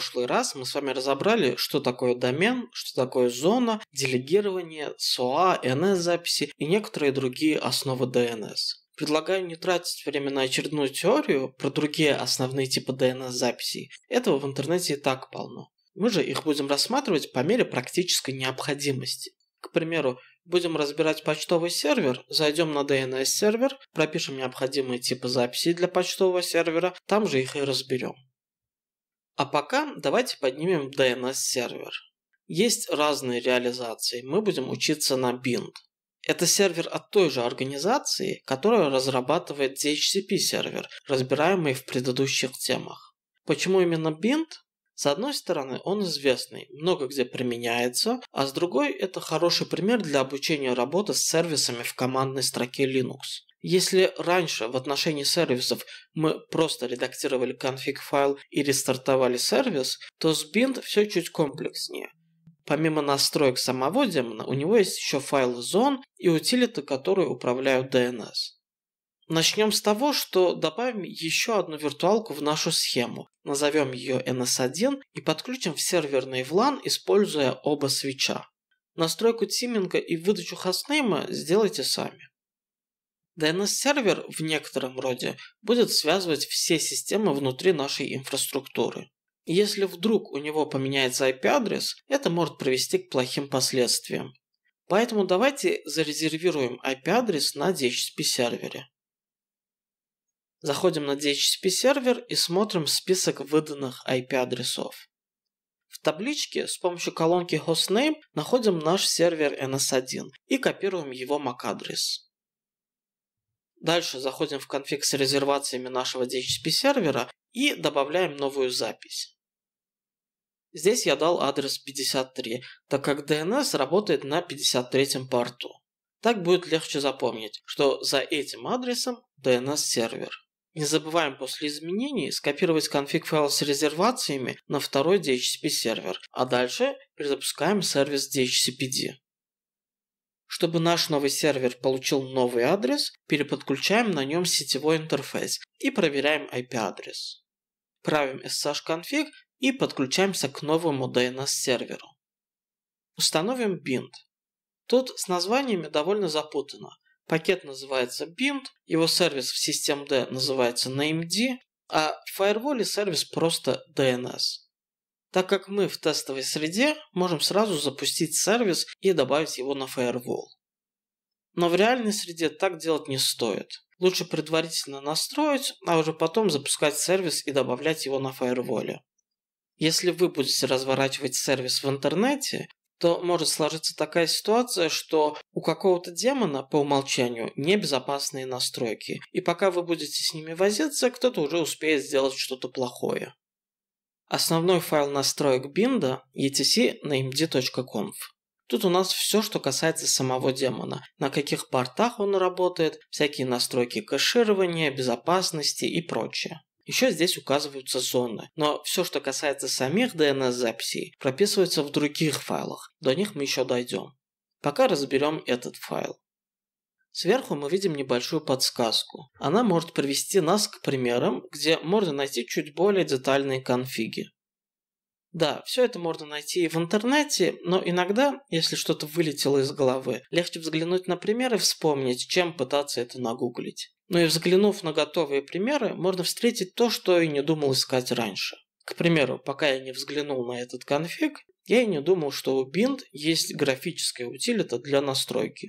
прошлый раз мы с вами разобрали, что такое домен, что такое зона, делегирование, SOA, NS-записи и некоторые другие основы DNS. Предлагаю не тратить время на очередную теорию про другие основные типы DNS-записей. Этого в интернете и так полно. Мы же их будем рассматривать по мере практической необходимости. К примеру, будем разбирать почтовый сервер, зайдем на DNS-сервер, пропишем необходимые типы записей для почтового сервера, там же их и разберем. А пока давайте поднимем DNS-сервер. Есть разные реализации, мы будем учиться на Bind. Это сервер от той же организации, которая разрабатывает DHCP-сервер, разбираемый в предыдущих темах. Почему именно Bind? С одной стороны, он известный, много где применяется, а с другой, это хороший пример для обучения работы с сервисами в командной строке Linux. Если раньше в отношении сервисов мы просто редактировали конфиг-файл и рестартовали сервис, то с Bind все чуть комплекснее. Помимо настроек самого демона, у него есть еще файл зон и утилиты, которые управляют DNS. Начнем с того, что добавим еще одну виртуалку в нашу схему. Назовем ее NS1 и подключим в серверный VLAN, используя оба свеча. Настройку тиминга и выдачу хостнейма сделайте сами. DNS-сервер в некотором роде будет связывать все системы внутри нашей инфраструктуры. если вдруг у него поменяется IP-адрес, это может привести к плохим последствиям. Поэтому давайте зарезервируем IP-адрес на DHCP-сервере. Заходим на DHCP-сервер и смотрим список выданных IP-адресов. В табличке с помощью колонки hostname находим наш сервер NS1 и копируем его MAC-адрес. Дальше заходим в конфиг с резервациями нашего DHCP сервера и добавляем новую запись. Здесь я дал адрес 53, так как DNS работает на 53 порту. Так будет легче запомнить, что за этим адресом DNS-сервер. Не забываем после изменений скопировать конфиг файл с резервациями на второй DHCP сервер, а дальше перезапускаем сервис DHCPD. Чтобы наш новый сервер получил новый адрес, переподключаем на нем сетевой интерфейс и проверяем IP-адрес. Правим ssh-конфиг и подключаемся к новому DNS-серверу. Установим bind. Тут с названиями довольно запутано. Пакет называется bind, его сервис в системd называется named, а в фаерволе сервис просто DNS так как мы в тестовой среде можем сразу запустить сервис и добавить его на Firewall. Но в реальной среде так делать не стоит. Лучше предварительно настроить, а уже потом запускать сервис и добавлять его на Firewall. Если вы будете разворачивать сервис в интернете, то может сложиться такая ситуация, что у какого-то демона по умолчанию небезопасные настройки, и пока вы будете с ними возиться, кто-то уже успеет сделать что-то плохое. Основной файл настроек бинда etc namd.conf. Тут у нас все, что касается самого демона, на каких портах он работает, всякие настройки кэширования, безопасности и прочее. Еще здесь указываются зоны, но все, что касается самих DNS-записей, прописывается в других файлах, до них мы еще дойдем. Пока разберем этот файл. Сверху мы видим небольшую подсказку. Она может привести нас к примерам, где можно найти чуть более детальные конфиги. Да, все это можно найти и в интернете, но иногда, если что-то вылетело из головы, легче взглянуть на примеры и вспомнить, чем пытаться это нагуглить. Но ну и взглянув на готовые примеры, можно встретить то, что и не думал искать раньше. К примеру, пока я не взглянул на этот конфиг, я и не думал, что у Bind есть графическая утилита для настройки.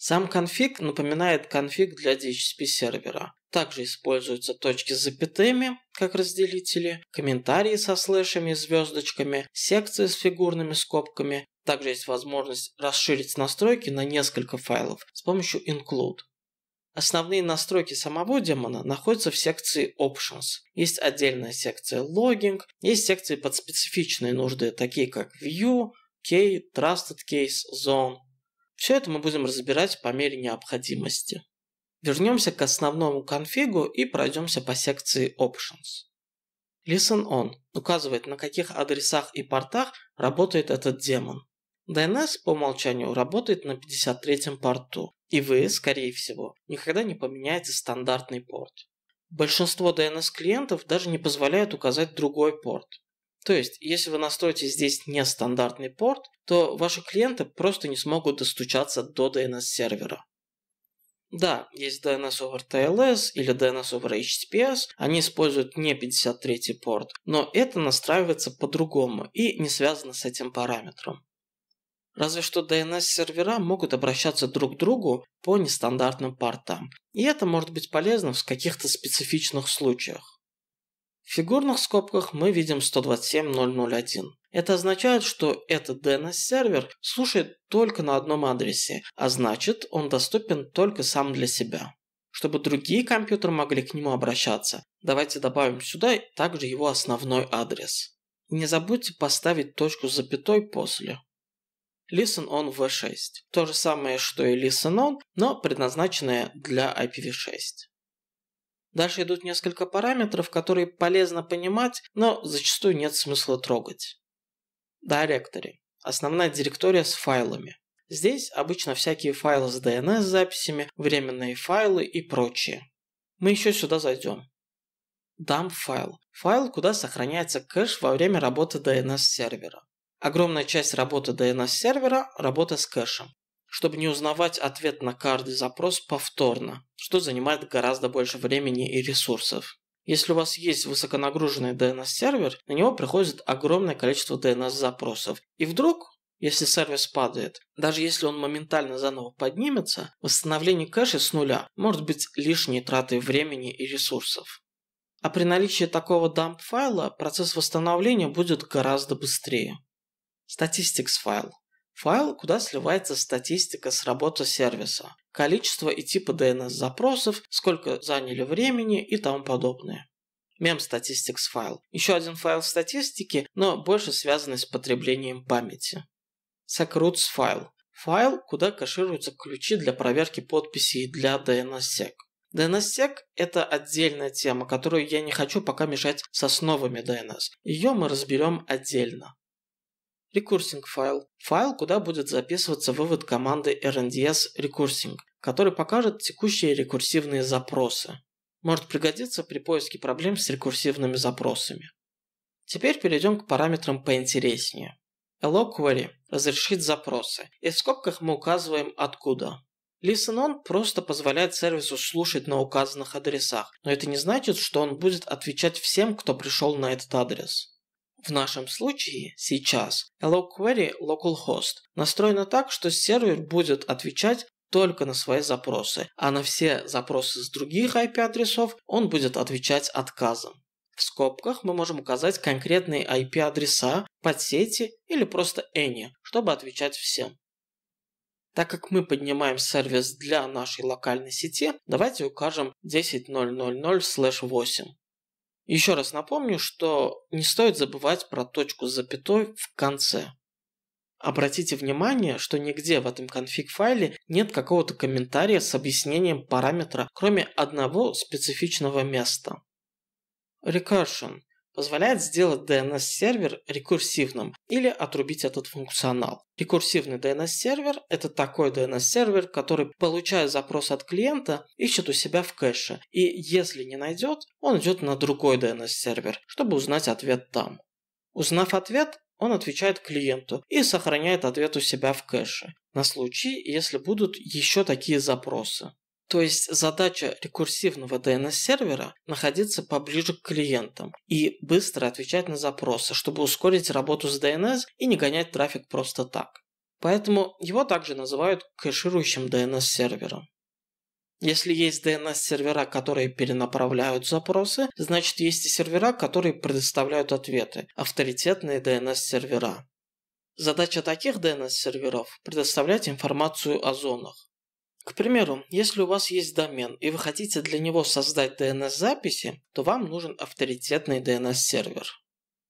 Сам конфиг напоминает конфиг для DHCP сервера. Также используются точки с запятыми, как разделители, комментарии со слэшами и звездочками, секции с фигурными скобками. Также есть возможность расширить настройки на несколько файлов с помощью include. Основные настройки самого демона находятся в секции Options. Есть отдельная секция Logging, есть секции под специфичные нужды, такие как View, Key, Trusted Case, Zone все это мы будем разбирать по мере необходимости. Вернемся к основному конфигу и пройдемся по секции Options. Listen on указывает, на каких адресах и портах работает этот демон. DNS по умолчанию работает на 53-м порту, и вы, скорее всего, никогда не поменяете стандартный порт. Большинство DNS-клиентов даже не позволяют указать другой порт. То есть, если вы настроите здесь нестандартный порт, то ваши клиенты просто не смогут достучаться до DNS-сервера. Да, есть DNS over TLS или DNS over HTTPS, они используют не 53 порт, но это настраивается по-другому и не связано с этим параметром. Разве что DNS-сервера могут обращаться друг к другу по нестандартным портам, и это может быть полезно в каких-то специфичных случаях. В фигурных скобках мы видим 127001. Это означает, что этот DNS-сервер слушает только на одном адресе, а значит, он доступен только сам для себя. Чтобы другие компьютеры могли к нему обращаться, давайте добавим сюда также его основной адрес. И не забудьте поставить точку с запятой после. Listen on v6. То же самое, что и listen on, но предназначенное для IPv6. Дальше идут несколько параметров, которые полезно понимать, но зачастую нет смысла трогать. Директори. Основная директория с файлами. Здесь обычно всякие файлы с DNS-записями, временные файлы и прочее. Мы еще сюда зайдем. Dump файл. Файл, куда сохраняется кэш во время работы DNS-сервера. Огромная часть работы DNS-сервера – работа с кэшем чтобы не узнавать ответ на каждый запрос повторно, что занимает гораздо больше времени и ресурсов. Если у вас есть высоконагруженный DNS-сервер, на него приходит огромное количество DNS-запросов. И вдруг, если сервис падает, даже если он моментально заново поднимется, восстановление кэша с нуля может быть лишней тратой времени и ресурсов. А при наличии такого дамп-файла процесс восстановления будет гораздо быстрее. Statistics файл. Файл, куда сливается статистика с работы сервиса, количество и типы DNS-запросов, сколько заняли времени и тому подобное. Mem Statistics файл. Еще один файл статистики, но больше связанный с потреблением памяти. SecRoots файл. Файл, куда кэшируются ключи для проверки подписей для DNSSEC. DNSSEC – это отдельная тема, которую я не хочу пока мешать с основами DNS. Ее мы разберем отдельно рекурсинг файл. Файл, куда будет записываться вывод команды RNDS recursing который покажет текущие рекурсивные запросы. Может пригодиться при поиске проблем с рекурсивными запросами. Теперь перейдем к параметрам поинтереснее. Allow query – разрешить запросы, и в скобках мы указываем откуда. ListenOn просто позволяет сервису слушать на указанных адресах, но это не значит, что он будет отвечать всем, кто пришел на этот адрес. В нашем случае сейчас Hello Query Localhost настроено так, что сервер будет отвечать только на свои запросы, а на все запросы с других IP-адресов он будет отвечать отказом. В скобках мы можем указать конкретные IP-адреса, подсети или просто any, чтобы отвечать всем. Так как мы поднимаем сервис для нашей локальной сети, давайте укажем 10.000/8. Еще раз напомню, что не стоит забывать про точку с запятой в конце. Обратите внимание, что нигде в этом конфиг-файле нет какого-то комментария с объяснением параметра, кроме одного специфичного места. Recursion позволяет сделать DNS-сервер рекурсивным или отрубить этот функционал. Рекурсивный DNS-сервер – это такой DNS-сервер, который, получая запрос от клиента, ищет у себя в кэше, и если не найдет, он идет на другой DNS-сервер, чтобы узнать ответ там. Узнав ответ, он отвечает клиенту и сохраняет ответ у себя в кэше на случай, если будут еще такие запросы. То есть задача рекурсивного DNS-сервера – находиться поближе к клиентам и быстро отвечать на запросы, чтобы ускорить работу с DNS и не гонять трафик просто так. Поэтому его также называют кэширующим DNS-сервером. Если есть DNS-сервера, которые перенаправляют запросы, значит есть и сервера, которые предоставляют ответы, авторитетные DNS-сервера. Задача таких DNS-серверов – предоставлять информацию о зонах. К примеру, если у вас есть домен и вы хотите для него создать DNS-записи, то вам нужен авторитетный DNS-сервер.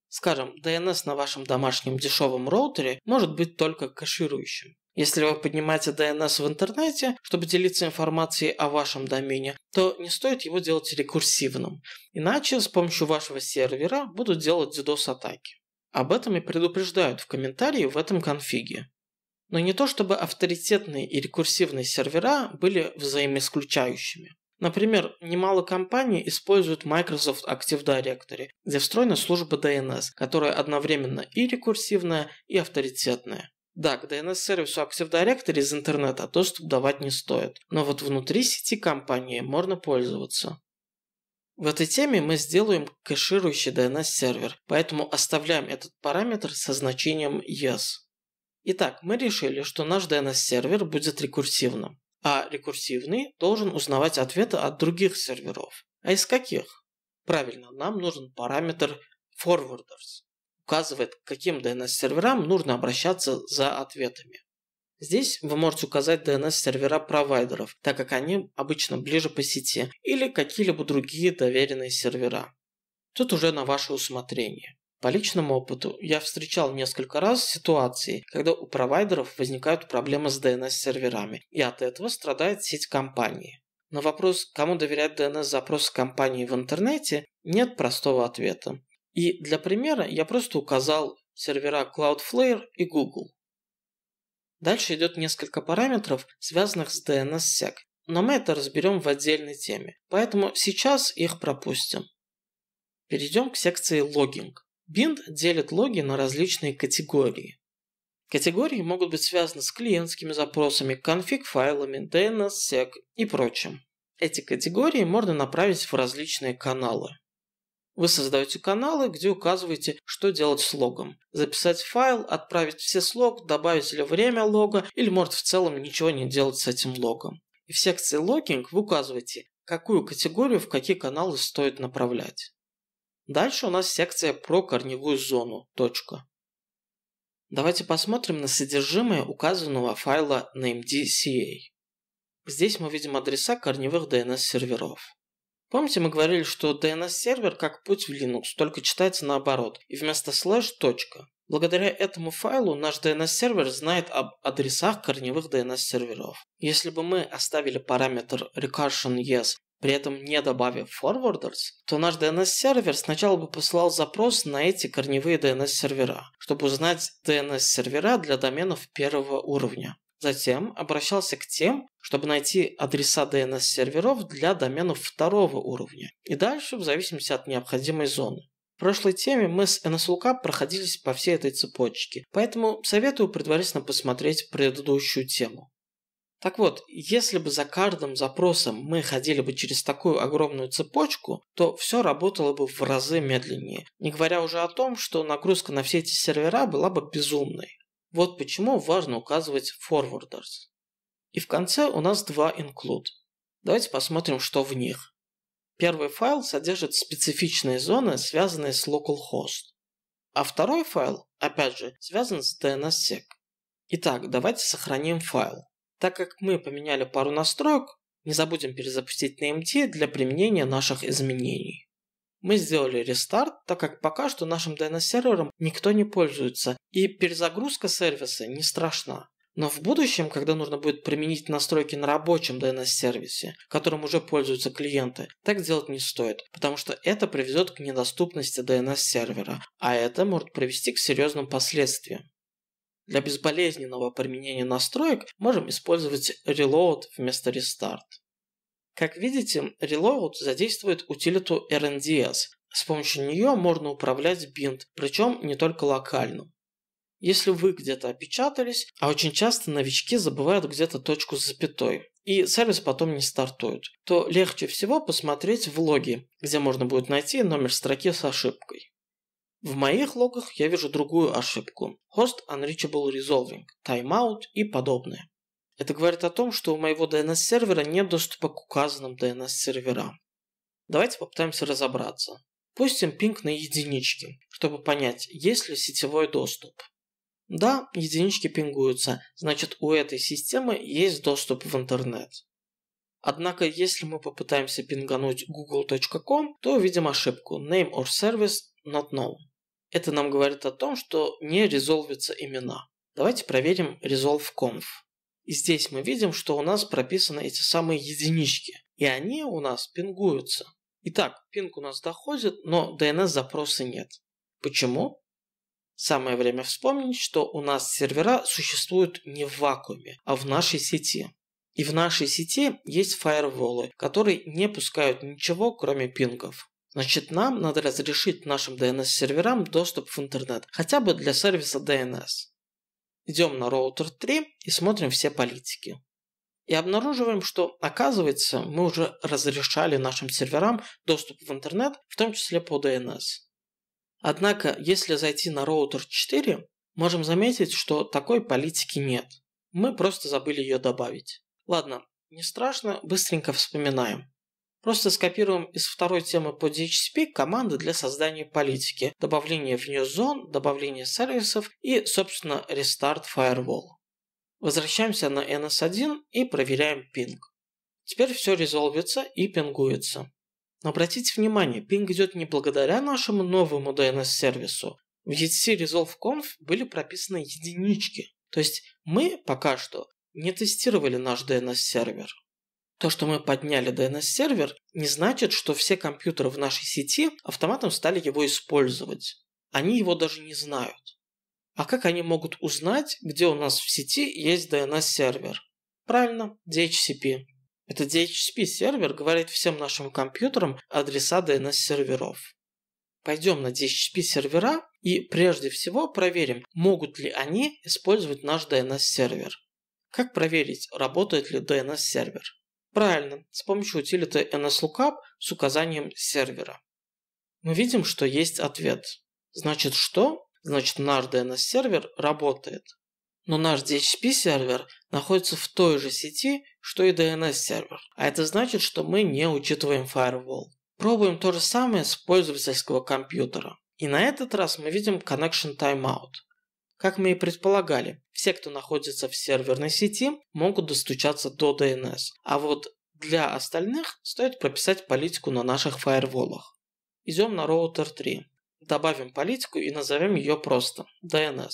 Скажем, DNS на вашем домашнем дешевом роутере может быть только кэширующим. Если вы поднимаете DNS в интернете, чтобы делиться информацией о вашем домене, то не стоит его делать рекурсивным, иначе с помощью вашего сервера будут делать DDoS-атаки. Об этом и предупреждают в комментарии в этом конфиге. Но не то чтобы авторитетные и рекурсивные сервера были взаимоисключающими. Например, немало компаний используют Microsoft Active Directory, где встроена служба DNS, которая одновременно и рекурсивная, и авторитетная. Да, к DNS-сервису Active Directory из интернета доступ давать не стоит, но вот внутри сети компании можно пользоваться. В этой теме мы сделаем кэширующий DNS-сервер, поэтому оставляем этот параметр со значением yes. Итак, мы решили, что наш DNS-сервер будет рекурсивным, а рекурсивный должен узнавать ответы от других серверов. А из каких? Правильно, нам нужен параметр forwarders. Указывает, к каким DNS-серверам нужно обращаться за ответами. Здесь вы можете указать DNS-сервера провайдеров, так как они обычно ближе по сети, или какие-либо другие доверенные сервера. Тут уже на ваше усмотрение. По личному опыту я встречал несколько раз ситуации, когда у провайдеров возникают проблемы с DNS-серверами, и от этого страдает сеть компании. На вопрос, кому доверять DNS-запрос компании в интернете, нет простого ответа. И для примера я просто указал сервера Cloudflare и Google. Дальше идет несколько параметров, связанных с DNSSEC, но мы это разберем в отдельной теме, поэтому сейчас их пропустим. Перейдем к секции логинг. Бинд делит логи на различные категории. Категории могут быть связаны с клиентскими запросами, конфиг-файлами, DNSSEC и прочим. Эти категории можно направить в различные каналы. Вы создаете каналы, где указываете, что делать с логом. Записать файл, отправить все с лог, добавить ли время лога, или может в целом ничего не делать с этим логом. И в секции логинг вы указываете, какую категорию в какие каналы стоит направлять. Дальше у нас секция про корневую зону. Точка. Давайте посмотрим на содержимое указанного файла namedca. Здесь мы видим адреса корневых DNS-серверов. Помните, мы говорили, что DNS-сервер как путь в Linux, только читается наоборот, и вместо слэш – точка. Благодаря этому файлу наш DNS-сервер знает об адресах корневых DNS-серверов. Если бы мы оставили параметр recursion yes при этом не добавив forwarders, то наш DNS-сервер сначала бы посылал запрос на эти корневые DNS-сервера, чтобы узнать DNS-сервера для доменов первого уровня. Затем обращался к тем, чтобы найти адреса DNS-серверов для доменов второго уровня. И дальше в зависимости от необходимой зоны. В прошлой теме мы с NSLookup проходились по всей этой цепочке, поэтому советую предварительно посмотреть предыдущую тему. Так вот, если бы за каждым запросом мы ходили бы через такую огромную цепочку, то все работало бы в разы медленнее, не говоря уже о том, что нагрузка на все эти сервера была бы безумной. Вот почему важно указывать forwarders. И в конце у нас два include. Давайте посмотрим, что в них. Первый файл содержит специфичные зоны, связанные с localhost. А второй файл, опять же, связан с DNSSEC. Итак, давайте сохраним файл. Так как мы поменяли пару настроек, не забудем перезапустить NMD для применения наших изменений. Мы сделали рестарт, так как пока что нашим DNS-сервером никто не пользуется, и перезагрузка сервиса не страшна. Но в будущем, когда нужно будет применить настройки на рабочем DNS-сервисе, которым уже пользуются клиенты, так делать не стоит, потому что это приведет к недоступности DNS-сервера, а это может привести к серьезным последствиям. Для безболезненного применения настроек можем использовать reload вместо restart. Как видите, reload задействует утилиту RNDS. С помощью нее можно управлять bind, причем не только локально. Если вы где-то опечатались, а очень часто новички забывают где-то точку с запятой, и сервис потом не стартует, то легче всего посмотреть в логи, где можно будет найти номер строки с ошибкой. В моих логах я вижу другую ошибку. Host Unreachable Resolving, Timeout и подобное. Это говорит о том, что у моего DNS-сервера нет доступа к указанным DNS-серверам. Давайте попытаемся разобраться. Пустим пинг на единички, чтобы понять, есть ли сетевой доступ. Да, единички пингуются, значит у этой системы есть доступ в интернет. Однако, если мы попытаемся пингануть google.com, то увидим ошибку name or service not known. Это нам говорит о том, что не резолвятся имена. Давайте проверим resolve.conf. И здесь мы видим, что у нас прописаны эти самые единички. И они у нас пингуются. Итак, пинг у нас доходит, но DNS-запроса нет. Почему? Самое время вспомнить, что у нас сервера существуют не в вакууме, а в нашей сети. И в нашей сети есть фаерволы, которые не пускают ничего, кроме пингов. Значит, нам надо разрешить нашим DNS-серверам доступ в интернет, хотя бы для сервиса DNS. Идем на роутер 3 и смотрим все политики. И обнаруживаем, что, оказывается, мы уже разрешали нашим серверам доступ в интернет, в том числе по DNS. Однако, если зайти на роутер 4, можем заметить, что такой политики нет. Мы просто забыли ее добавить. Ладно, не страшно, быстренько вспоминаем. Просто скопируем из второй темы по DHCP команды для создания политики, добавление в нее зон, добавление сервисов и, собственно, рестарт Firewall. Возвращаемся на NS1 и проверяем пинг. Теперь все резолвится и пингуется. Но обратите внимание, пинг идет не благодаря нашему новому DNS-сервису. В ETC Resolve Conf были прописаны единички. То есть мы пока что не тестировали наш DNS-сервер. То, что мы подняли DNS-сервер, не значит, что все компьютеры в нашей сети автоматом стали его использовать. Они его даже не знают. А как они могут узнать, где у нас в сети есть DNS-сервер? Правильно, DHCP. Это DHCP-сервер говорит всем нашим компьютерам адреса DNS-серверов. Пойдем на DHCP-сервера и прежде всего проверим, могут ли они использовать наш DNS-сервер. Как проверить, работает ли DNS-сервер? Правильно, с помощью утилиты nslookup с указанием сервера. Мы видим, что есть ответ. Значит что? Значит наш DNS-сервер работает. Но наш DHCP-сервер находится в той же сети, что и DNS-сервер. А это значит, что мы не учитываем Firewall. Пробуем то же самое с пользовательского компьютера. И на этот раз мы видим Connection Timeout. Как мы и предполагали, все, кто находится в серверной сети, могут достучаться до DNS. А вот для остальных стоит прописать политику на наших фаерволах. Идем на роутер 3. Добавим политику и назовем ее просто DNS.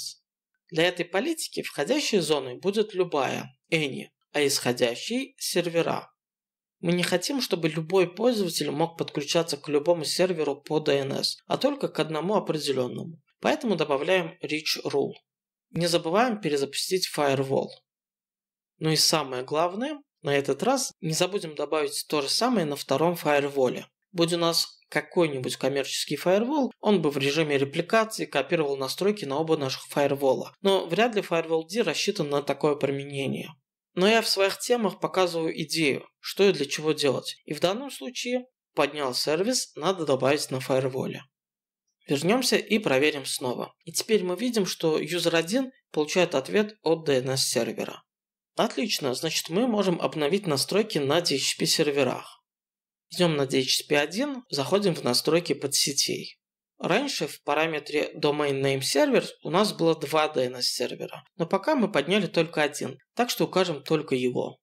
Для этой политики входящей зоной будет любая, any, а исходящей – сервера. Мы не хотим, чтобы любой пользователь мог подключаться к любому серверу по DNS, а только к одному определенному. Поэтому добавляем rich rule. Не забываем перезапустить Firewall. Ну и самое главное, на этот раз не забудем добавить то же самое на втором Firewall. Будь у нас какой-нибудь коммерческий фаервол, он бы в режиме репликации копировал настройки на оба наших фаервола. Но вряд ли Firewall D рассчитан на такое применение. Но я в своих темах показываю идею, что и для чего делать. И в данном случае поднял сервис, надо добавить на фаерволе. Вернемся и проверим снова. И теперь мы видим, что user1 получает ответ от DNS-сервера. Отлично, значит мы можем обновить настройки на DHCP-серверах. Идем на DHCP1, заходим в настройки подсетей. Раньше в параметре Domain Name Server у нас было два DNS сервера, но пока мы подняли только один, так что укажем только его.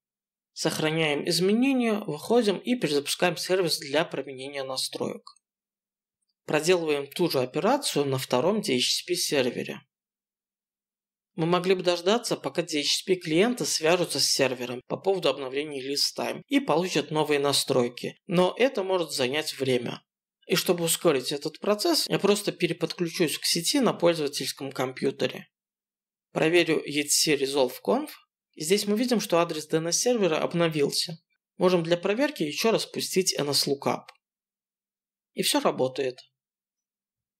Сохраняем изменения, выходим и перезапускаем сервис для применения настроек проделываем ту же операцию на втором DHCP сервере. Мы могли бы дождаться, пока DHCP клиенты свяжутся с сервером по поводу обновления list time и получат новые настройки, но это может занять время. И чтобы ускорить этот процесс, я просто переподключусь к сети на пользовательском компьютере. Проверю etc resolve conf. И здесь мы видим, что адрес DNS-сервера обновился. Можем для проверки еще раз пустить NSLookup. И все работает.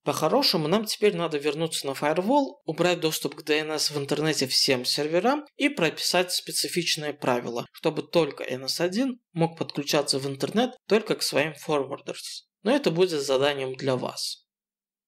По-хорошему, нам теперь надо вернуться на Firewall, убрать доступ к DNS в интернете всем серверам и прописать специфичные правила, чтобы только NS1 мог подключаться в интернет только к своим forwarders. Но это будет заданием для вас.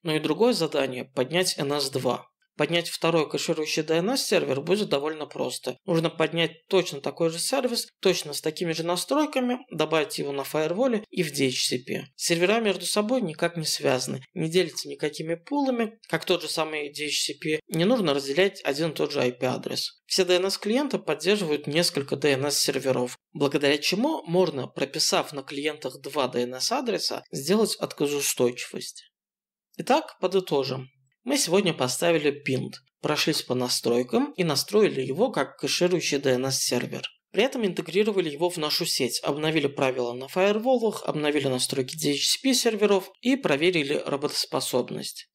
Ну и другое задание – поднять NS2. Поднять второй кэширующий DNS-сервер будет довольно просто. Нужно поднять точно такой же сервис, точно с такими же настройками, добавить его на фаерволе и в DHCP. Сервера между собой никак не связаны, не делятся никакими пулами, как тот же самый DHCP, не нужно разделять один и тот же IP-адрес. Все DNS-клиенты поддерживают несколько DNS-серверов, благодаря чему можно, прописав на клиентах два DNS-адреса, сделать отказоустойчивость. Итак, подытожим. Мы сегодня поставили пинт, прошлись по настройкам и настроили его как кэширующий DNS-сервер. При этом интегрировали его в нашу сеть, обновили правила на фаерволах, обновили настройки DHCP серверов и проверили работоспособность.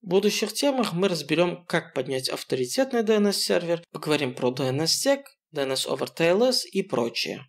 В будущих темах мы разберем, как поднять авторитетный DNS-сервер, поговорим про DNSSEC, DNS over TLS и прочее.